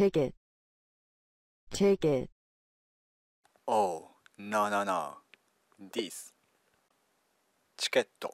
Take it. Take it. Oh, no, no, no. This. チケット。